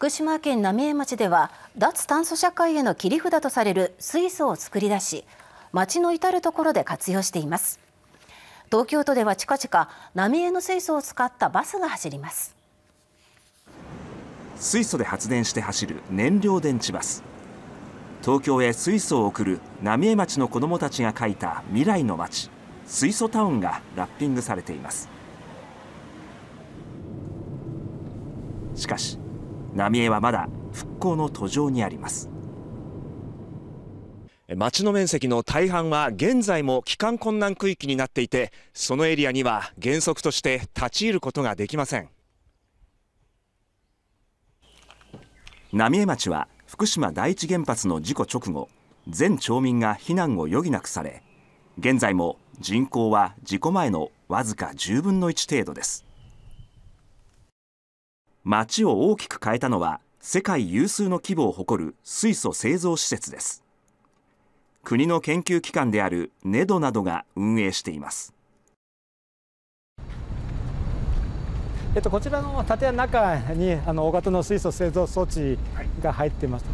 福島県浪江町では脱炭素社会への切り札とされる水素を作り出し町の至る所で活用しています東京都では近々浪江の水素を使ったバスが走ります水素で発電して走る燃料電池バス東京へ水素を送る浪江町の子どもたちが書いた未来の街水素タウンがラッピングされていますしかし浪江はまだ復興の途上にあります町の面積の大半は現在も帰還困難区域になっていてそのエリアには原則として立ち入ることができません浪江町は福島第一原発の事故直後全町民が避難を余儀なくされ現在も人口は事故前のわずか10分の1程度です町を大きく変えたのは世界有数の規模を誇る水素製造施設です国の研究機関である n e などが運営していますえっと、こちらの建屋の中にあの大型の水素製造装置が入っています、は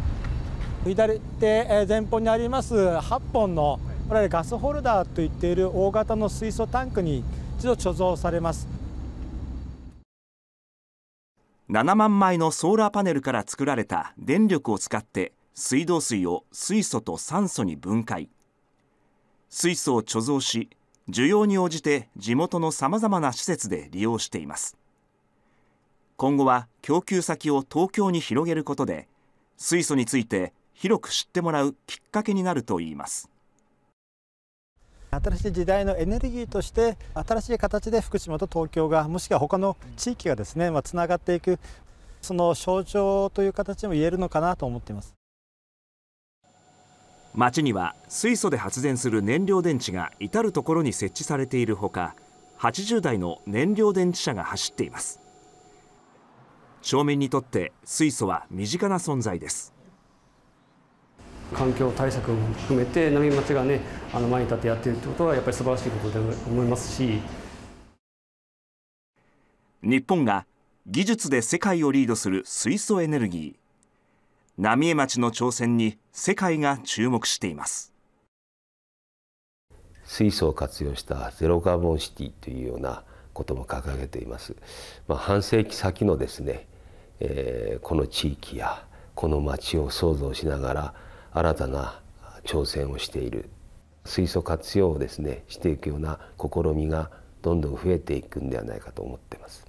い、左手前方にあります8本の我々ガスホルダーといっている大型の水素タンクに一度貯蔵されます7万枚のソーラーパネルから作られた電力を使って水道水を水素と酸素に分解水素を貯蔵し需要に応じて地元のさまざまな施設で利用しています今後は供給先を東京に広げることで水素について広く知ってもらうきっかけになるといいます新しい時代のエネルギーとして新しい形で福島と東京がもしくは他の地域がですね、まあ、つながっていくその象徴という形も言えるのかなと思っています町には水素で発電する燃料電池が至る所に設置されているほか80台の燃料電池車が走っています町民にとって水素は身近な存在です環境対策も含めて浪江町がねあの前に立ってやってるってことはやっぱり素晴らしいことだと思いますし日本が技術で世界をリードする水素エネルギー浪江町の挑戦に世界が注目しています水素を活用したゼロカーボンシティというようなことも掲げています、まあ、半世紀先のですね、えー、この地域やこの町を想像しながら新たな挑戦をしている水素活用をですねしていくような試みがどんどん増えていくんではないかと思ってます。